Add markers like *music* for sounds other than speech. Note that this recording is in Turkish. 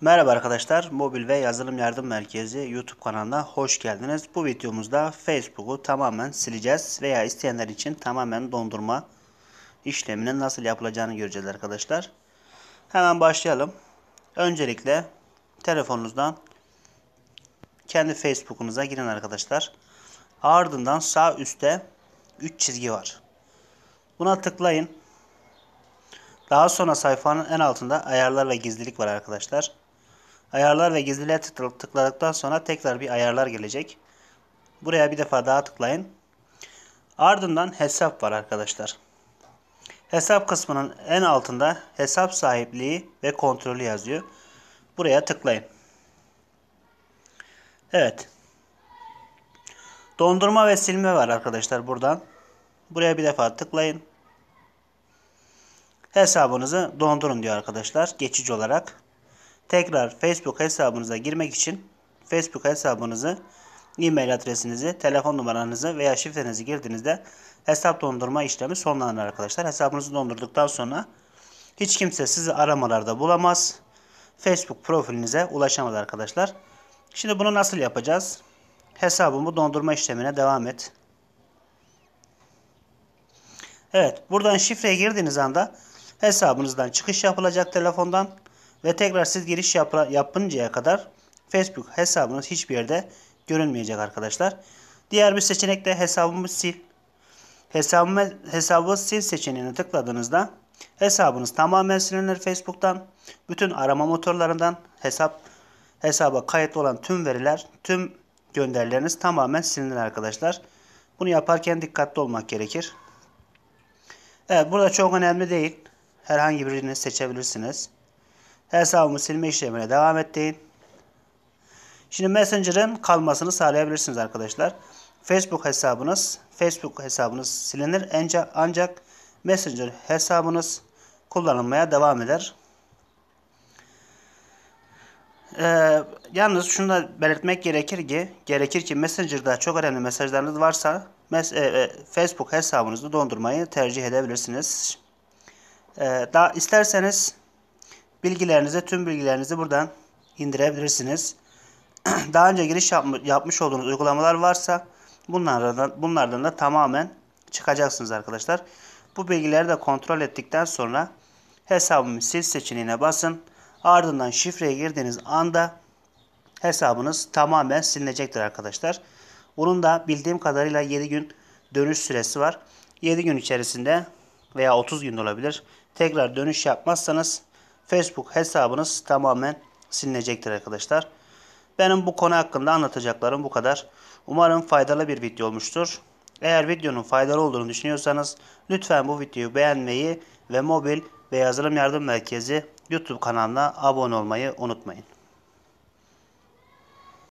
Merhaba arkadaşlar, Mobil ve Yazılım Yardım Merkezi YouTube kanalına hoş geldiniz. Bu videomuzda Facebook'u tamamen sileceğiz veya isteyenler için tamamen dondurma işleminin nasıl yapılacağını göreceğiz arkadaşlar. Hemen başlayalım. Öncelikle telefonunuzdan kendi Facebook'unuza girin arkadaşlar. Ardından sağ üstte 3 çizgi var. Buna tıklayın. Daha sonra sayfanın en altında ayarlar ve gizlilik var arkadaşlar. Ayarlar ve gizliliğe tıkladıktan sonra tekrar bir ayarlar gelecek. Buraya bir defa daha tıklayın. Ardından hesap var arkadaşlar. Hesap kısmının en altında hesap sahipliği ve kontrolü yazıyor. Buraya tıklayın. Evet. Dondurma ve silme var arkadaşlar buradan. Buraya bir defa tıklayın. Hesabınızı dondurun diyor arkadaşlar geçici olarak. Tekrar Facebook hesabınıza girmek için Facebook hesabınızı, e-mail adresinizi, telefon numaranızı veya şifrenizi girdiğinizde hesap dondurma işlemi sonlanır arkadaşlar. Hesabınızı dondurduktan sonra hiç kimse sizi aramalarda bulamaz. Facebook profilinize ulaşamaz arkadaşlar. Şimdi bunu nasıl yapacağız? Hesabımı dondurma işlemine devam et. Evet buradan şifreye girdiğiniz anda hesabınızdan çıkış yapılacak telefondan ve tekrar siz giriş yap yapıncaya kadar Facebook hesabınız hiçbir yerde görünmeyecek arkadaşlar. Diğer bir seçenek de hesabımı sil. Hesabımı, hesabı sil seçeneğine tıkladığınızda hesabınız tamamen silinir Facebook'tan. Bütün arama motorlarından hesap hesaba kayıtlı olan tüm veriler, tüm gönderileriniz tamamen silinir arkadaşlar. Bunu yaparken dikkatli olmak gerekir. Evet burada çok önemli değil. Herhangi birini seçebilirsiniz hesabımı silme işlemine devam ettim. Şimdi Messenger'ın kalmasını sağlayabilirsiniz arkadaşlar. Facebook hesabınız, Facebook hesabınız silinir ancak, ancak Messenger hesabınız kullanılmaya devam eder. Ee, yalnız şunu da belirtmek gerekir ki, gerekir ki Messenger'da çok önemli mesajlarınız varsa mes e, e, Facebook hesabınızı dondurmayı tercih edebilirsiniz. Ee, daha isterseniz bilgilerinizi, tüm bilgilerinizi buradan indirebilirsiniz. *clears throat* Daha önce giriş yapmış, yapmış olduğunuz uygulamalar varsa bunlardan, bunlardan da tamamen çıkacaksınız arkadaşlar. Bu bilgileri de kontrol ettikten sonra hesabımı sil seçeneğine basın. Ardından şifreye girdiğiniz anda hesabınız tamamen silinecektir arkadaşlar. Bunun da bildiğim kadarıyla 7 gün dönüş süresi var. 7 gün içerisinde veya 30 gün olabilir. Tekrar dönüş yapmazsanız Facebook hesabınız tamamen silinecektir arkadaşlar. Benim bu konu hakkında anlatacaklarım bu kadar. Umarım faydalı bir video olmuştur. Eğer videonun faydalı olduğunu düşünüyorsanız lütfen bu videoyu beğenmeyi ve mobil ve yazılım yardım merkezi YouTube kanalına abone olmayı unutmayın.